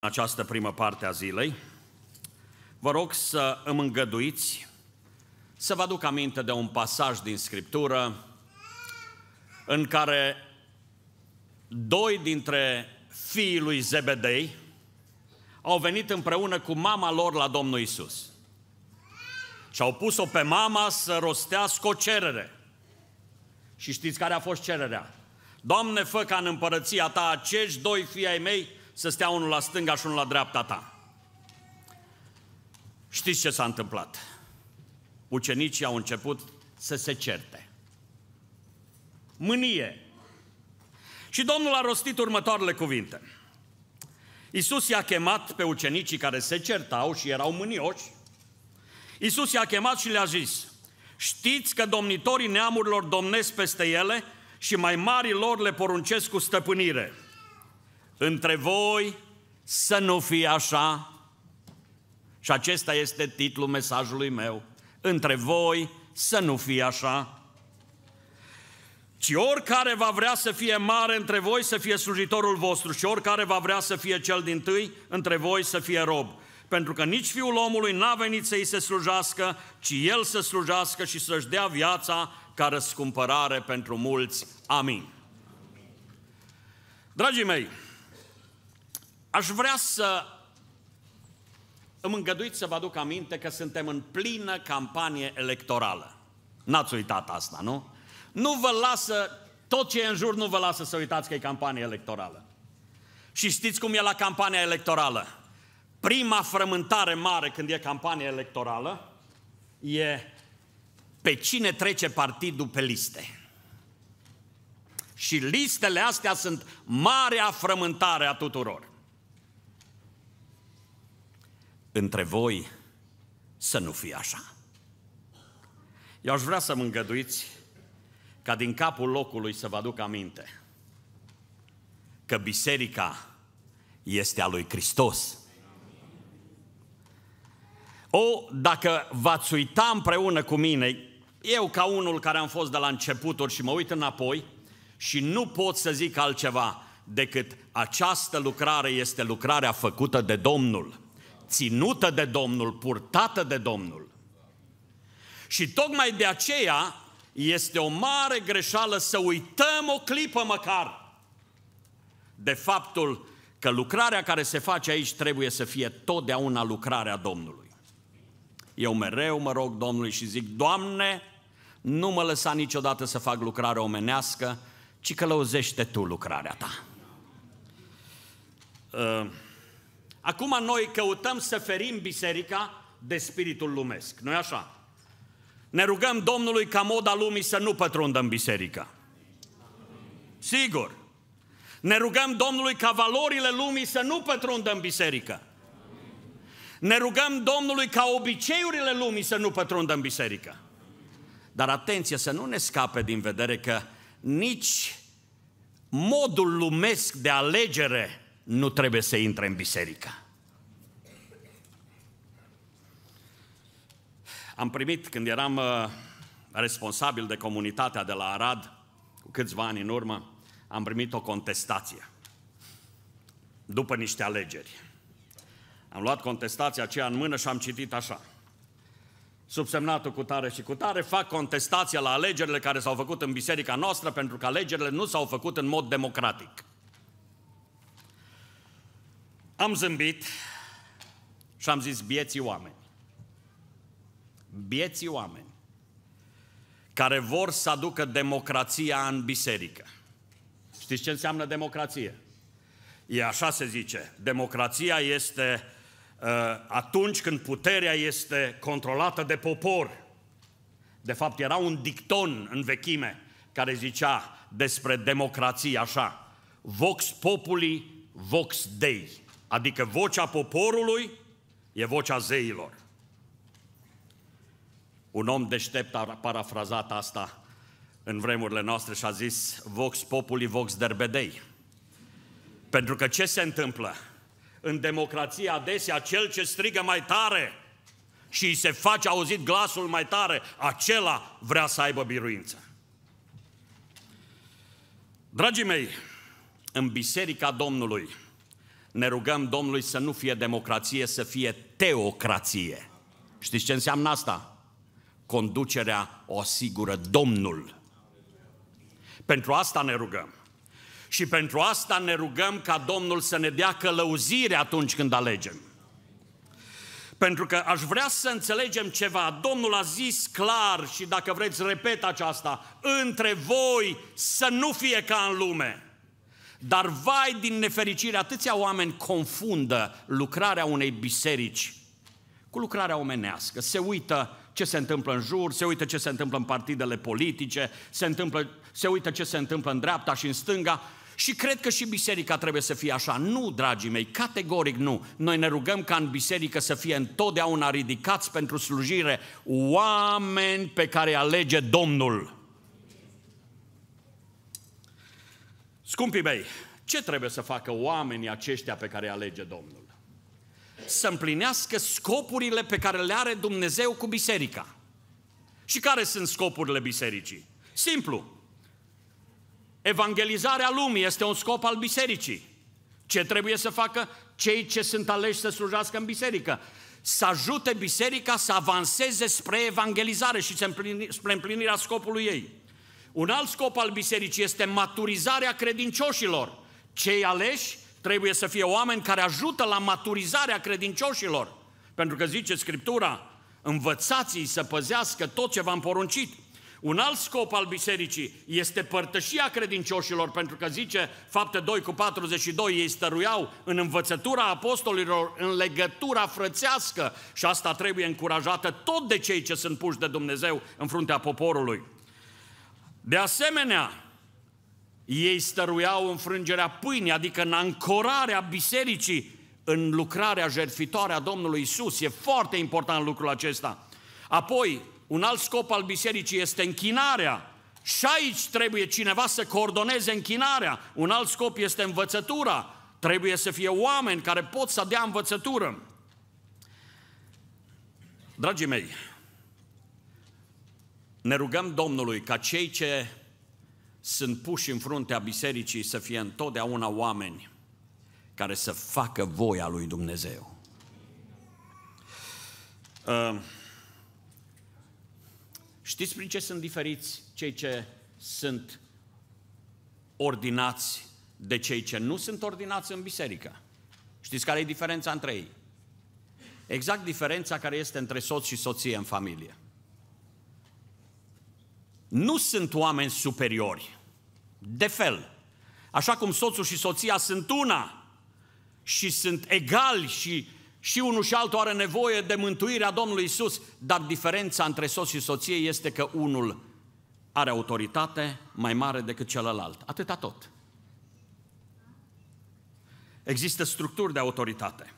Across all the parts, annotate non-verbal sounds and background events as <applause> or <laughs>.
în această primă parte a zilei. Vă rog să îmi îngăduiți să vă aduc aminte de un pasaj din Scriptură în care doi dintre fiii lui Zebedei au venit împreună cu mama lor la Domnul Isus. Și au pus-o pe mama să rostească o cerere. Și știți care a fost cererea? Doamne, fă ca în împărăția ta acești doi fii ai mei să stea unul la stânga și unul la dreapta ta. Știți ce s-a întâmplat? Ucenicii au început să se certe. Mânie. Și Domnul a rostit următoarele cuvinte. Iisus i-a chemat pe ucenicii care se certau și erau mânioși. Iisus i-a chemat și le-a zis, știți că domnitorii neamurilor domnesc peste ele și mai mari lor le poruncesc cu stăpânire. Între voi să nu fie așa. Și acesta este titlul mesajului meu. Între voi să nu fie așa. Ci oricare va vrea să fie mare între voi să fie slujitorul vostru și oricare va vrea să fie cel din tâi între voi să fie rob. Pentru că nici fiul omului n-a venit să-i se slujească, ci el să slujească și să-și dea viața ca răscumpărare pentru mulți. Amin. Dragii mei, Aș vrea să îmi îngăduiți să vă aduc aminte că suntem în plină campanie electorală. N-ați uitat asta, nu? Nu vă lasă, tot ce e în jur nu vă lasă să uitați că e campanie electorală. Și știți cum e la campania electorală? Prima frământare mare când e campanie electorală e pe cine trece partidul pe liste. Și listele astea sunt marea frământare a tuturor. între voi să nu fie așa. Eu aș vrea să mă îngăduiți ca din capul locului să vă aduc aminte că biserica este a lui Hristos. O, dacă v-ați uita împreună cu mine, eu ca unul care am fost de la începuturi și mă uit înapoi și nu pot să zic altceva decât această lucrare este lucrarea făcută de Domnul ținută de Domnul, purtată de Domnul. Și tocmai de aceea este o mare greșeală să uităm o clipă măcar de faptul că lucrarea care se face aici trebuie să fie totdeauna lucrarea Domnului. Eu mereu mă rog Domnului și zic, Doamne, nu mă lăsa niciodată să fac lucrare omenească, ci călăuzește Tu lucrarea Ta. Uh, Acum noi căutăm să ferim biserica de spiritul lumesc, nu-i așa? Ne rugăm Domnului ca moda lumii să nu pătrundă în biserică. Sigur. Ne rugăm Domnului ca valorile lumii să nu pătrundă în biserică. Ne rugăm Domnului ca obiceiurile lumii să nu pătrundă în biserică. Dar atenție să nu ne scape din vedere că nici modul lumesc de alegere nu trebuie să intre în biserică. Am primit, când eram uh, responsabil de comunitatea de la Arad, cu câțiva ani în urmă, am primit o contestație după niște alegeri. Am luat contestația aceea în mână și am citit așa. Subsemnatul cu tare și cu tare fac contestația la alegerile care s-au făcut în biserica noastră pentru că alegerile nu s-au făcut în mod democratic. Am zâmbit și am zis bieții oameni. Bieții oameni care vor să aducă democrația în biserică. Știți ce înseamnă democrație? E așa se zice. Democrația este uh, atunci când puterea este controlată de popor. De fapt, era un dicton în vechime care zicea despre democrație așa. Vox populi, vox dei. Adică vocea poporului e vocea zeilor. Un om deștept a parafrazat asta în vremurile noastre și a zis Vox populi, vox derbedei. Pentru că ce se întâmplă? În democrație adesea cel ce strigă mai tare și îi se face auzit glasul mai tare, acela vrea să aibă biruință. Dragii mei, în biserica Domnului, ne rugăm Domnului să nu fie democrație, să fie teocrație. Știți ce înseamnă asta? Conducerea o asigură Domnul. Pentru asta ne rugăm. Și pentru asta ne rugăm ca Domnul să ne dea călăuzire atunci când alegem. Pentru că aș vrea să înțelegem ceva. Domnul a zis clar și dacă vreți repet aceasta, între voi să nu fie ca în lume. Dar vai din nefericire, atâția oameni confundă lucrarea unei biserici cu lucrarea omenească. Se uită ce se întâmplă în jur, se uită ce se întâmplă în partidele politice, se, întâmplă, se uită ce se întâmplă în dreapta și în stânga și cred că și biserica trebuie să fie așa. Nu, dragii mei, categoric nu. Noi ne rugăm ca în biserică să fie întotdeauna ridicați pentru slujire oameni pe care alege Domnul. Scumpii mei, ce trebuie să facă oamenii aceștia pe care îi alege Domnul? Să împlinească scopurile pe care le are Dumnezeu cu biserica. Și care sunt scopurile bisericii? Simplu. Evangelizarea lumii este un scop al bisericii. Ce trebuie să facă cei ce sunt aleși să slujească în biserică? Să ajute biserica să avanseze spre evangelizare și spre împlinirea scopului ei. Un alt scop al bisericii este maturizarea credincioșilor. Cei aleși trebuie să fie oameni care ajută la maturizarea credincioșilor. Pentru că zice Scriptura, învățați-i să păzească tot ce v-am poruncit. Un alt scop al bisericii este părtășia credincioșilor, pentru că zice fapte 2 cu 42, ei stăruiau în învățătura apostolilor, în legătura frățească și asta trebuie încurajată tot de cei ce sunt puși de Dumnezeu în fruntea poporului. De asemenea, ei stăruiau înfrângerea pâinii, adică în ancorarea bisericii în lucrarea jertfitoare a Domnului Isus. E foarte important lucrul acesta. Apoi, un alt scop al bisericii este închinarea. Și aici trebuie cineva să coordoneze închinarea. Un alt scop este învățătura. Trebuie să fie oameni care pot să dea învățătură. Dragii mei, ne rugăm Domnului ca cei ce sunt puși în fruntea bisericii să fie întotdeauna oameni care să facă voia lui Dumnezeu. Ă, știți prin ce sunt diferiți cei ce sunt ordinați de cei ce nu sunt ordinați în biserică? Știți care e diferența între ei? Exact diferența care este între soț și soție în familie. Nu sunt oameni superiori. De fel, așa cum soțul și soția sunt una și sunt egali și și unul și altul are nevoie de mântuirea Domnului Isus, dar diferența între soț și soție este că unul are autoritate mai mare decât celălalt. Atâta tot. Există structuri de autoritate.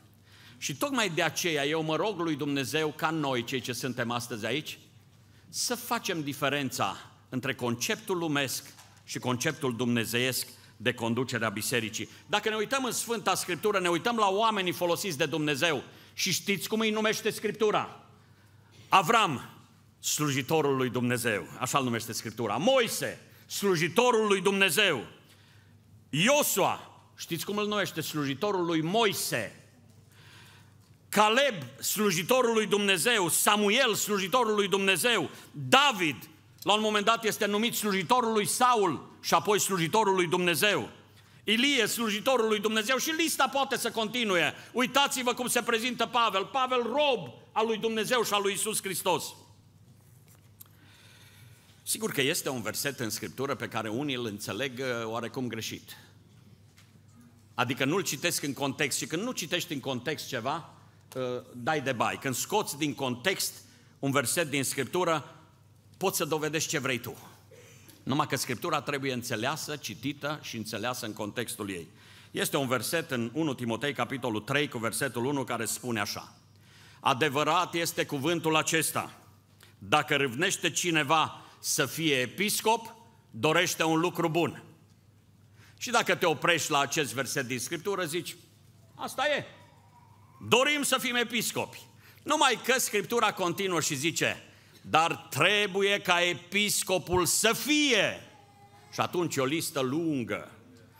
Și tocmai de aceea eu mă rog lui Dumnezeu ca noi, cei ce suntem astăzi aici, să facem diferența între conceptul lumesc și conceptul dumnezeiesc de conducere a bisericii. Dacă ne uităm în Sfânta Scriptură, ne uităm la oamenii folosiți de Dumnezeu și știți cum îi numește Scriptura? Avram, slujitorul lui Dumnezeu, așa îl numește Scriptura. Moise, slujitorul lui Dumnezeu. Iosua, știți cum îl numește? Slujitorul lui Moise. Caleb, slujitorul lui Dumnezeu, Samuel, slujitorul lui Dumnezeu, David, la un moment dat este numit slujitorul lui Saul și apoi slujitorul lui Dumnezeu. Ilie, slujitorul lui Dumnezeu și lista poate să continue. Uitați-vă cum se prezintă Pavel. Pavel rob al lui Dumnezeu și al lui Isus Hristos. Sigur că este un verset în Scriptură pe care unii îl înțeleg uh, oarecum greșit. Adică nu-l citesc în context și când nu citești în context ceva, Uh, dai de bai. Când scoți din context un verset din Scriptură, poți să dovedești ce vrei tu. Numai că Scriptura trebuie înțeleasă, citită și înțeleasă în contextul ei. Este un verset în 1 Timotei, capitolul 3, cu versetul 1, care spune așa. Adevărat este cuvântul acesta. Dacă râvnește cineva să fie episcop, dorește un lucru bun. Și dacă te oprești la acest verset din Scriptură, zici, asta e, Dorim să fim episcopi. Numai că Scriptura continuă și zice, dar trebuie ca episcopul să fie. Și atunci o listă lungă.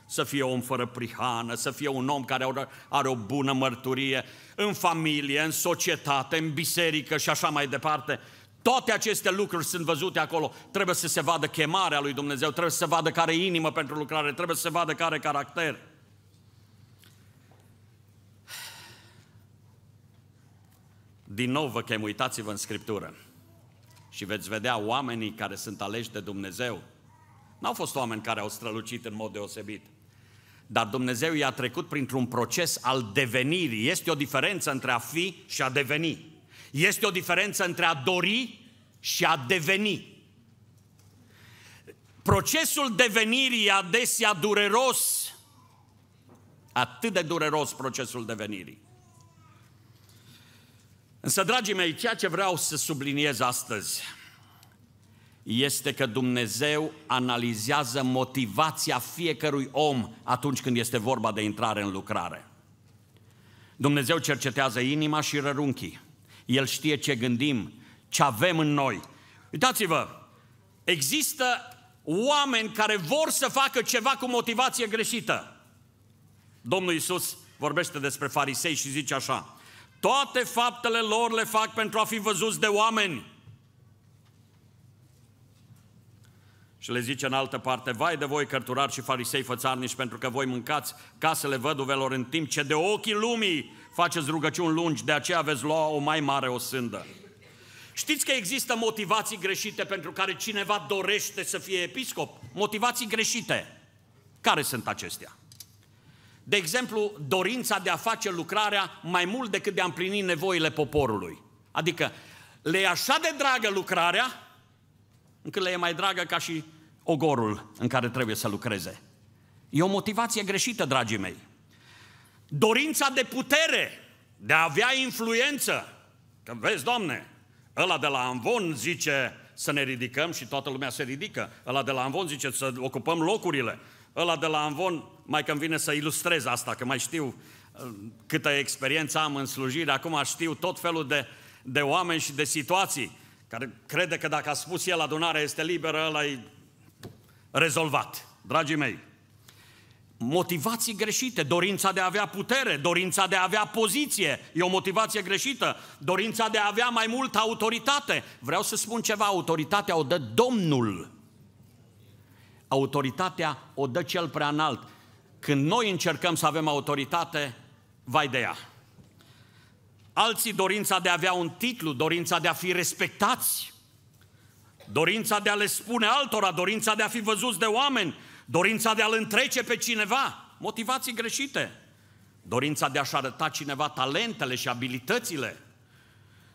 Să fie om fără prihană, să fie un om care are o bună mărturie în familie, în societate, în biserică și așa mai departe. Toate aceste lucruri sunt văzute acolo. Trebuie să se vadă chemarea lui Dumnezeu, trebuie să se vadă care inimă pentru lucrare, trebuie să se vadă care caracter. Din nou vă chem, uitați-vă în Scriptură și veți vedea oamenii care sunt aleși de Dumnezeu. N-au fost oameni care au strălucit în mod deosebit, dar Dumnezeu i-a trecut printr-un proces al devenirii. Este o diferență între a fi și a deveni. Este o diferență între a dori și a deveni. Procesul devenirii e adesea dureros, atât de dureros procesul devenirii. Însă, dragii mei, ceea ce vreau să subliniez astăzi este că Dumnezeu analizează motivația fiecărui om atunci când este vorba de intrare în lucrare. Dumnezeu cercetează inima și rărunchii. El știe ce gândim, ce avem în noi. Uitați-vă, există oameni care vor să facă ceva cu motivație greșită. Domnul Isus vorbește despre farisei și zice așa, toate faptele lor le fac pentru a fi văzuți de oameni. Și le zice în altă parte, vai de voi cărturari și farisei fățarnici, pentru că voi mâncați casele văduvelor în timp ce de ochii lumii faceți rugăciuni lungi, de aceea veți lua o mai mare o sândă. Știți că există motivații greșite pentru care cineva dorește să fie episcop? Motivații greșite. Care sunt acestea? De exemplu, dorința de a face lucrarea mai mult decât de a împlini nevoile poporului. Adică le e așa de dragă lucrarea, încât le e mai dragă ca și ogorul în care trebuie să lucreze. E o motivație greșită, dragii mei. Dorința de putere, de a avea influență. Că vezi, Doamne, ăla de la Anvon zice să ne ridicăm și toată lumea se ridică. Ăla de la Anvon zice să ocupăm locurile. Ăla de la Anvon mai că vine să ilustrez asta, că mai știu uh, câtă experiență am în slujire, acum știu tot felul de, de oameni și de situații care crede că dacă a spus el adunarea este liberă, ăla e rezolvat. Dragii mei, motivații greșite, dorința de a avea putere, dorința de a avea poziție, e o motivație greșită, dorința de a avea mai multă autoritate. Vreau să spun ceva, autoritatea o dă Domnul. Autoritatea o dă cel prea înalt. Când noi încercăm să avem autoritate, vai de ea. Alții dorința de a avea un titlu, dorința de a fi respectați, dorința de a le spune altora, dorința de a fi văzuți de oameni, dorința de a-l întrece pe cineva, motivații greșite, dorința de a-și arăta cineva talentele și abilitățile,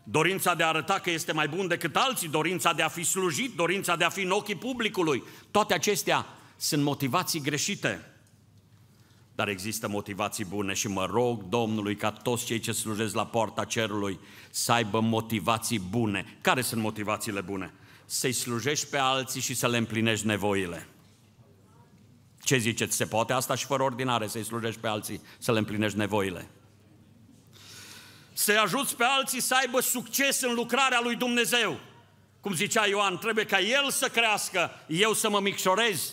dorința de a arăta că este mai bun decât alții, dorința de a fi slujit, dorința de a fi în ochii publicului, toate acestea sunt motivații greșite dar există motivații bune și mă rog Domnului ca toți cei ce slujesc la poarta cerului să aibă motivații bune. Care sunt motivațiile bune? Să-i slujești pe alții și să le împlinești nevoile. Ce ziceți? Se poate asta și fără ordinare, să-i slujești pe alții, să le împlinești nevoile. Să-i ajuți pe alții să aibă succes în lucrarea lui Dumnezeu. Cum zicea Ioan, trebuie ca el să crească, eu să mă micșorez.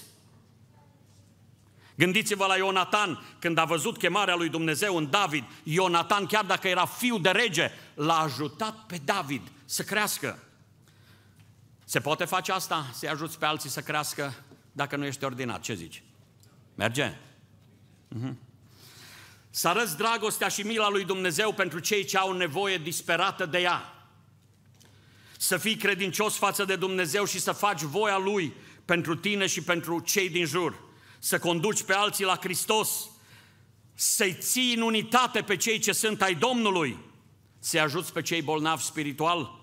Gândiți-vă la Ionatan, când a văzut chemarea lui Dumnezeu în David, Ionatan, chiar dacă era fiu de rege, l-a ajutat pe David să crească. Se poate face asta? Să-i ajuți pe alții să crească dacă nu ești ordinat? Ce zici? Merge? Uh-huh. Să arăți dragostea și mila lui Dumnezeu pentru cei ce au nevoie disperată de ea. Să fii credincios față de Dumnezeu și să faci voia Lui pentru tine și pentru cei din jur să conduci pe alții la Hristos, să-i ții în unitate pe cei ce sunt ai Domnului, să-i ajuți pe cei bolnavi spiritual,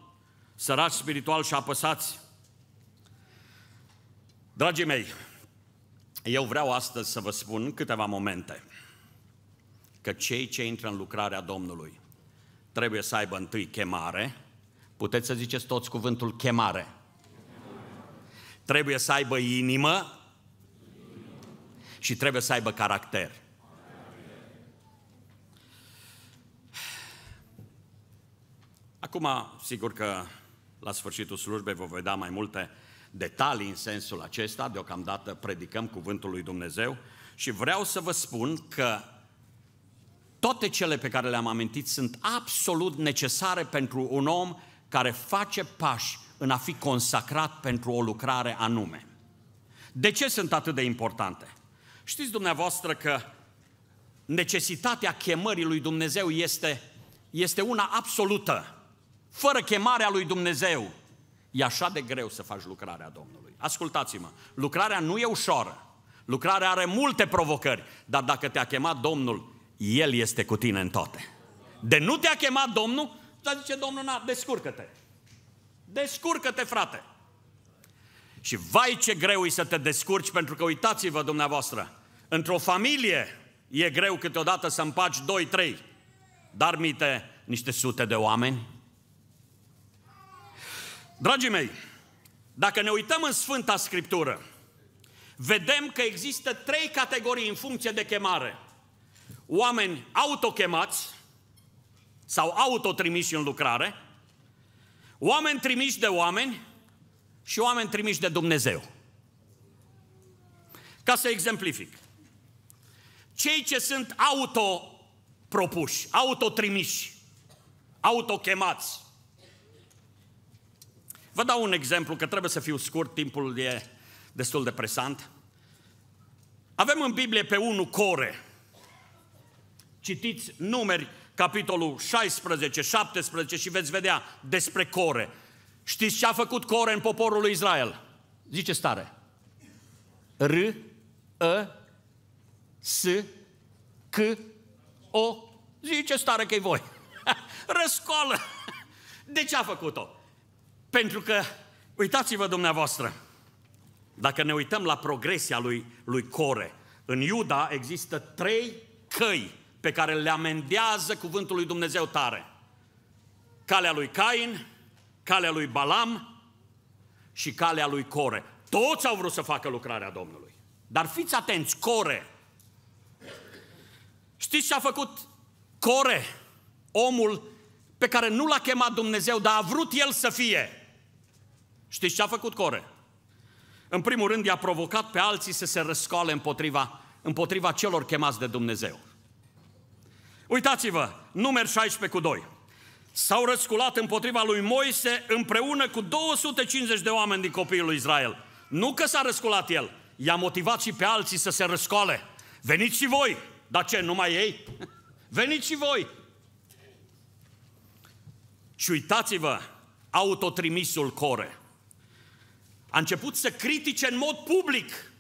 sărați spiritual și apăsați. Dragii mei, eu vreau astăzi să vă spun câteva momente că cei ce intră în lucrarea Domnului trebuie să aibă întâi chemare, puteți să ziceți toți cuvântul chemare. Trebuie să aibă inimă, și trebuie să aibă caracter. Acum, sigur că la sfârșitul slujbei vă voi da mai multe detalii în sensul acesta, deocamdată predicăm cuvântul lui Dumnezeu și vreau să vă spun că toate cele pe care le-am amintit sunt absolut necesare pentru un om care face pași în a fi consacrat pentru o lucrare anume. De ce sunt atât de importante? Știți dumneavoastră că necesitatea chemării lui Dumnezeu este, este una absolută. Fără chemarea lui Dumnezeu, e așa de greu să faci lucrarea Domnului. Ascultați-mă, lucrarea nu e ușoară. Lucrarea are multe provocări, dar dacă te-a chemat Domnul, El este cu tine în toate. De nu te-a chemat Domnul, dar zice Domnul, na, descurcă-te. Descurcă-te, frate. Și vai ce greu e să te descurci, pentru că uitați-vă dumneavoastră, Într-o familie e greu câteodată să împaci doi, trei, dar mite niște sute de oameni. Dragii mei, dacă ne uităm în Sfânta Scriptură, vedem că există trei categorii în funcție de chemare. Oameni autochemați sau autotrimiși în lucrare, oameni trimiși de oameni și oameni trimiși de Dumnezeu. Ca să exemplific, cei ce sunt autopropuși, autotrimiși, autochemați. Vă dau un exemplu, că trebuie să fiu scurt, timpul e destul de presant. Avem în Biblie pe unul Core. Citiți numeri, capitolul 16, 17 și veți vedea despre Core. Știți ce a făcut Core în poporul lui Israel? Zice stare. R, E, S, C, O, zice stare că voi. <laughs> Răscoală! De ce a făcut-o? Pentru că, uitați-vă dumneavoastră, dacă ne uităm la progresia lui, lui Core, în Iuda există trei căi pe care le amendează cuvântul lui Dumnezeu tare. Calea lui Cain, calea lui Balam și calea lui Core. Toți au vrut să facă lucrarea Domnului. Dar fiți atenți, Core Știți ce a făcut Core, omul pe care nu l-a chemat Dumnezeu, dar a vrut el să fie? Știți ce a făcut Core? În primul rând i-a provocat pe alții să se răscoale împotriva, împotriva celor chemați de Dumnezeu. Uitați-vă, numeri 16 cu 2. S-au răsculat împotriva lui Moise împreună cu 250 de oameni din copiii lui Israel. Nu că s-a răsculat el, i-a motivat și pe alții să se răscoale. Veniți și voi, dar ce, numai ei? Veniți și voi! Și uitați-vă, autotrimisul Core a început să critique în mod public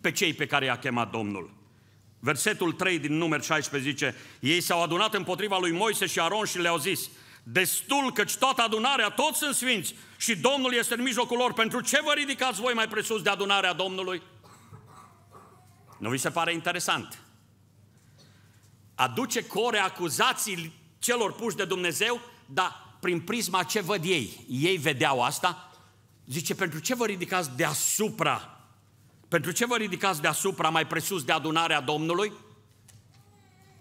pe cei pe care i-a chemat Domnul. Versetul 3 din număr 16 zice, ei s-au adunat împotriva lui Moise și Aron și le-au zis, destul căci toată adunarea, toți sunt sfinți și Domnul este în mijlocul lor, pentru ce vă ridicați voi mai presus de adunarea Domnului? Nu vi se pare interesant? aduce core acuzații celor puși de Dumnezeu, dar prin prisma ce văd ei. Ei vedeau asta. Zice, pentru ce vă ridicați deasupra? Pentru ce vă ridicați deasupra, mai presus de adunarea Domnului?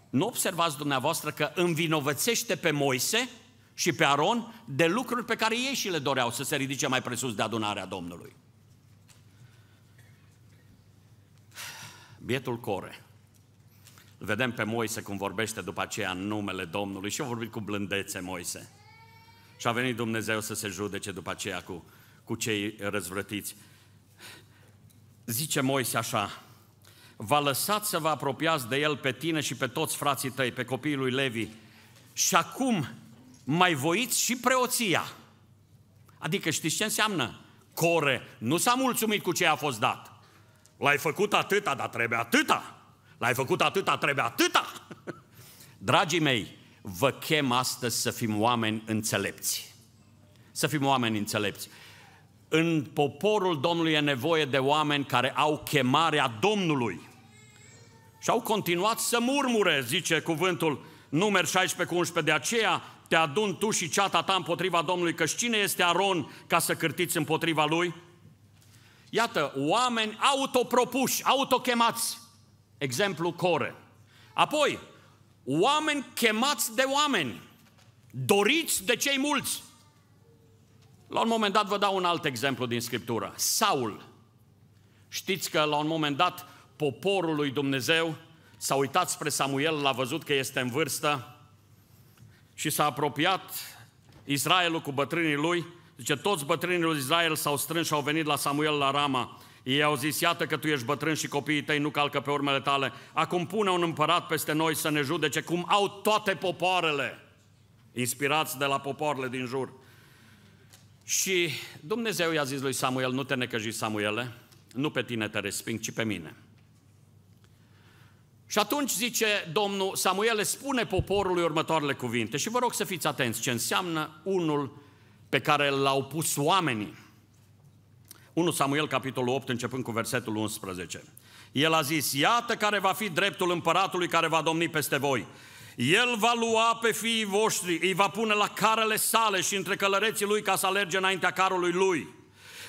Nu observați dumneavoastră că învinovățește pe Moise și pe Aron de lucruri pe care ei și le doreau să se ridice mai presus de adunarea Domnului. Bietul Core. Vedem pe Moise cum vorbește după aceea în numele Domnului și a vorbit cu blândețe Moise. Și a venit Dumnezeu să se judece după aceea cu, cu cei răzvrătiți. Zice Moise așa, va lăsați să vă apropiați de el pe tine și pe toți frații tăi, pe copiii lui Levi. Și acum mai voiți și preoția. Adică știți ce înseamnă? Core nu s-a mulțumit cu ce a fost dat. L-ai făcut atâta, dar trebuie atâta. L-ai făcut atâta, trebuie atâta. Dragii mei, vă chem astăzi să fim oameni înțelepți. Să fim oameni înțelepți. În poporul Domnului e nevoie de oameni care au chemarea Domnului. Și au continuat să murmure, zice cuvântul număr 16 cu 11. De aceea te adun tu și ceata ta împotriva Domnului, că cine este Aron ca să cârtiți împotriva lui? Iată, oameni autopropuși, autochemați. Exemplu Core. Apoi, oameni chemați de oameni, doriți de cei mulți. La un moment dat vă dau un alt exemplu din Scriptură. Saul. Știți că la un moment dat poporul lui Dumnezeu s-a uitat spre Samuel, l-a văzut că este în vârstă și s-a apropiat Israelul cu bătrânii lui. Zice, toți bătrânii lui Israel s-au strâns și au venit la Samuel la Rama. Ei au zis, iată că tu ești bătrân și copiii tăi nu calcă pe urmele tale. Acum pune un împărat peste noi să ne judece cum au toate popoarele. Inspirați de la popoarele din jur. Și Dumnezeu i-a zis lui Samuel, nu te necăji Samuele, nu pe tine te resping, ci pe mine. Și atunci zice Domnul Samuel, spune poporului următoarele cuvinte și vă rog să fiți atenți ce înseamnă unul pe care l-au pus oamenii 1 Samuel, capitolul 8, începând cu versetul 11. El a zis, iată care va fi dreptul împăratului care va domni peste voi. El va lua pe fiii voștri, îi va pune la carele sale și între călăreții lui ca să alerge înaintea carului lui.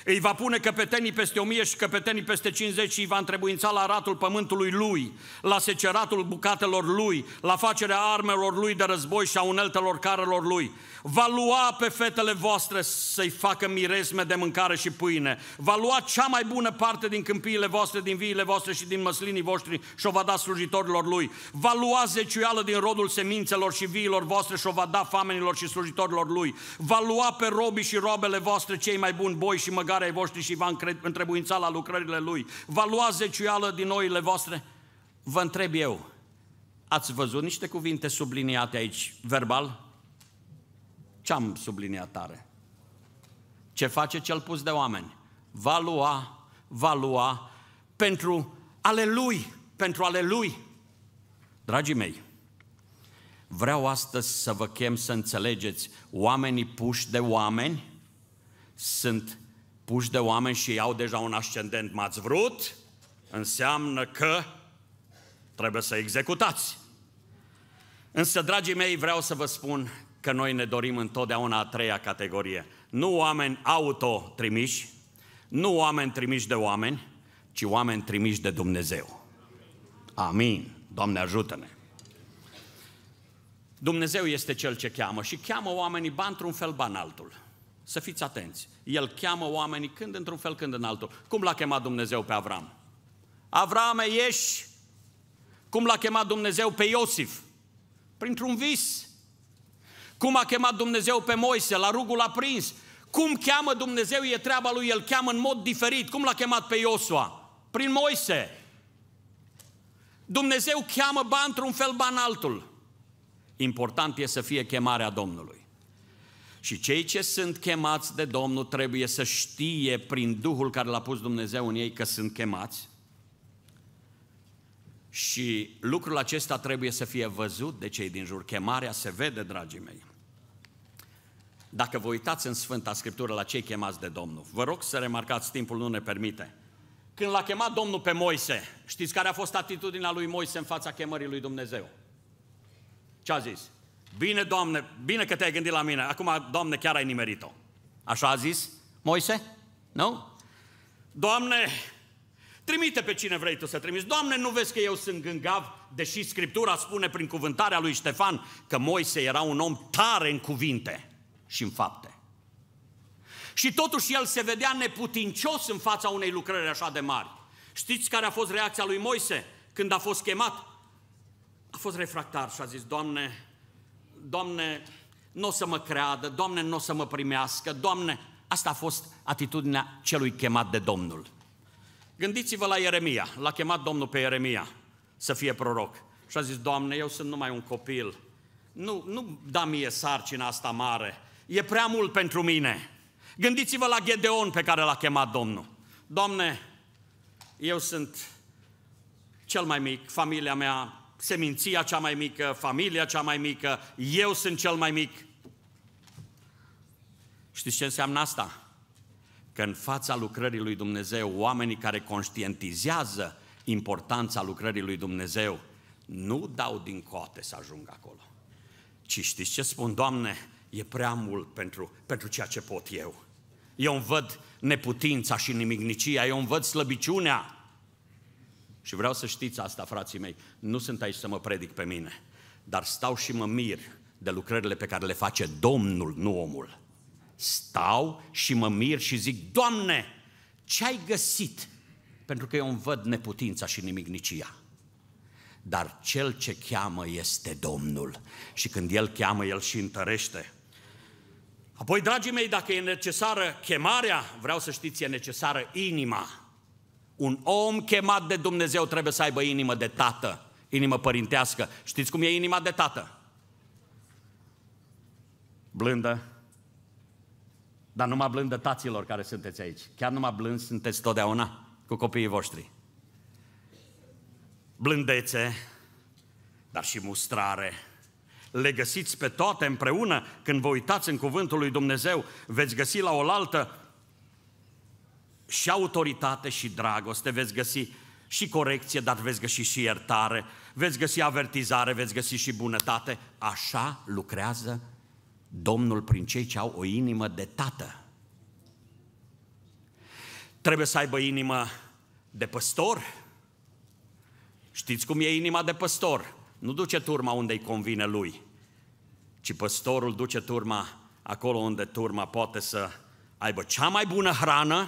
Îi va pune căpetenii peste o mie și căpetenii peste cincizeci și îi va întrebuința la ratul pământului lui, la seceratul bucatelor lui, la facerea armelor lui de război și a uneltelor carelor lui. Va lua pe fetele voastre să-i facă miresme de mâncare și pâine. Va lua cea mai bună parte din câmpiile voastre, din viile voastre și din măslinii voștri și o va da slujitorilor lui. Va lua zeciuială din rodul semințelor și viilor voastre și o va da famenilor și slujitorilor lui. Va lua pe robii și robele voastre cei mai buni boi și măgări ai voștri și va întrebuința la lucrările lui, va lua zeciuială din oile voastre. Vă întreb eu, ați văzut niște cuvinte subliniate aici, verbal? Ce am subliniat tare? Ce face cel pus de oameni? Va lua, va lua pentru ale lui, pentru ale lui. Dragii mei, vreau astăzi să vă chem să înțelegeți, oamenii puși de oameni sunt puși de oameni și au deja un ascendent, m-ați vrut, înseamnă că trebuie să executați. Însă, dragii mei, vreau să vă spun că noi ne dorim întotdeauna a treia categorie. Nu oameni autotrimiși, nu oameni trimiși de oameni, ci oameni trimiși de Dumnezeu. Amin. Doamne ajută-ne! Dumnezeu este Cel ce cheamă și cheamă oamenii ba într-un fel, ba în altul. Să fiți atenți. El cheamă oamenii când într-un fel, când în altul. Cum l-a chemat Dumnezeu pe Avram? Avrame, ieși! Cum l-a chemat Dumnezeu pe Iosif? Printr-un vis. Cum a chemat Dumnezeu pe Moise? La rugul aprins. Cum cheamă Dumnezeu e treaba lui, el cheamă în mod diferit. Cum l-a chemat pe Iosua? Prin Moise. Dumnezeu cheamă ba într-un fel, ba în altul. Important e să fie chemarea Domnului. Și cei ce sunt chemați de Domnul trebuie să știe prin Duhul care l-a pus Dumnezeu în ei că sunt chemați. Și lucrul acesta trebuie să fie văzut de cei din jur. Chemarea se vede, dragii mei. Dacă vă uitați în Sfânta Scriptură la cei chemați de Domnul, vă rog să remarcați, timpul nu ne permite. Când l-a chemat Domnul pe Moise, știți care a fost atitudinea lui Moise în fața chemării lui Dumnezeu? Ce a zis? Bine, Doamne, bine că te-ai gândit la mine. Acum, Doamne, chiar ai nimerit-o. Așa a zis Moise? Nu? Doamne, trimite pe cine vrei tu să trimiți. Doamne, nu vezi că eu sunt gângav? Deși Scriptura spune prin cuvântarea lui Ștefan că Moise era un om tare în cuvinte și în fapte. Și totuși el se vedea neputincios în fața unei lucrări așa de mari. Știți care a fost reacția lui Moise când a fost chemat? A fost refractar și a zis, Doamne, Doamne, nu o să mă creadă, Doamne, nu o să mă primească, Doamne, asta a fost atitudinea celui chemat de Domnul. Gândiți-vă la Ieremia, l-a chemat Domnul pe Ieremia să fie proroc. Și a zis, Doamne, eu sunt numai un copil, nu, nu da mie sarcina asta mare, e prea mult pentru mine. Gândiți-vă la Gedeon pe care l-a chemat Domnul. Doamne, eu sunt cel mai mic, familia mea seminția cea mai mică, familia cea mai mică, eu sunt cel mai mic. Știți ce înseamnă asta? Că în fața lucrării lui Dumnezeu, oamenii care conștientizează importanța lucrării lui Dumnezeu, nu dau din coate să ajungă acolo. Ci știți ce spun, Doamne, e prea mult pentru, pentru ceea ce pot eu. Eu îmi văd neputința și nimicnicia, eu îmi văd slăbiciunea, și vreau să știți asta, frații mei, nu sunt aici să mă predic pe mine, dar stau și mă mir de lucrările pe care le face Domnul, nu omul. Stau și mă mir și zic, Doamne, ce ai găsit? Pentru că eu îmi văd neputința și nimicnicia. Dar cel ce cheamă este Domnul. Și când El cheamă, El și întărește. Apoi, dragii mei, dacă e necesară chemarea, vreau să știți, e necesară inima. Un om chemat de Dumnezeu trebuie să aibă inimă de tată, inimă părintească. Știți cum e inima de tată? Blândă. Dar numai blândă taților care sunteți aici. Chiar numai blând sunteți totdeauna cu copiii voștri. Blândețe, dar și mustrare. Le găsiți pe toate împreună când vă uitați în cuvântul lui Dumnezeu, veți găsi la oaltă și autoritate și dragoste, veți găsi și corecție, dar veți găsi și iertare, veți găsi avertizare, veți găsi și bunătate. Așa lucrează Domnul prin cei ce au o inimă de tată. Trebuie să aibă inimă de păstor. Știți cum e inima de păstor? Nu duce turma unde îi convine lui, ci păstorul duce turma acolo unde turma poate să aibă cea mai bună hrană,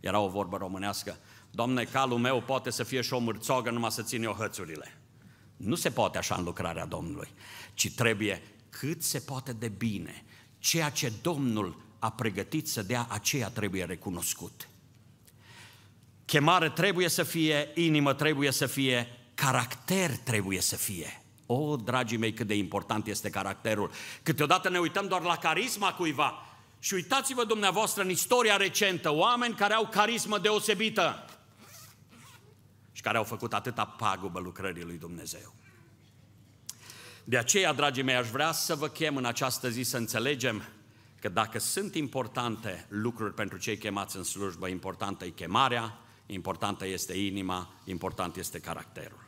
era o vorbă românească. Doamne, calul meu poate să fie și o mârțoagă numai să țin eu hățurile. Nu se poate așa în lucrarea Domnului, ci trebuie cât se poate de bine. Ceea ce Domnul a pregătit să dea, aceea trebuie recunoscut. Chemare trebuie să fie, inimă trebuie să fie, caracter trebuie să fie. O, dragii mei, cât de important este caracterul. Câteodată ne uităm doar la carisma cuiva, și uitați-vă dumneavoastră în istoria recentă, oameni care au carismă deosebită și care au făcut atâta pagubă lucrării lui Dumnezeu. De aceea, dragii mei, aș vrea să vă chem în această zi să înțelegem că dacă sunt importante lucruri pentru cei chemați în slujbă, importantă e chemarea, importantă este inima, important este caracterul.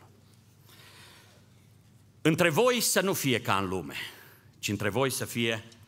Între voi să nu fie ca în lume, ci între voi să fie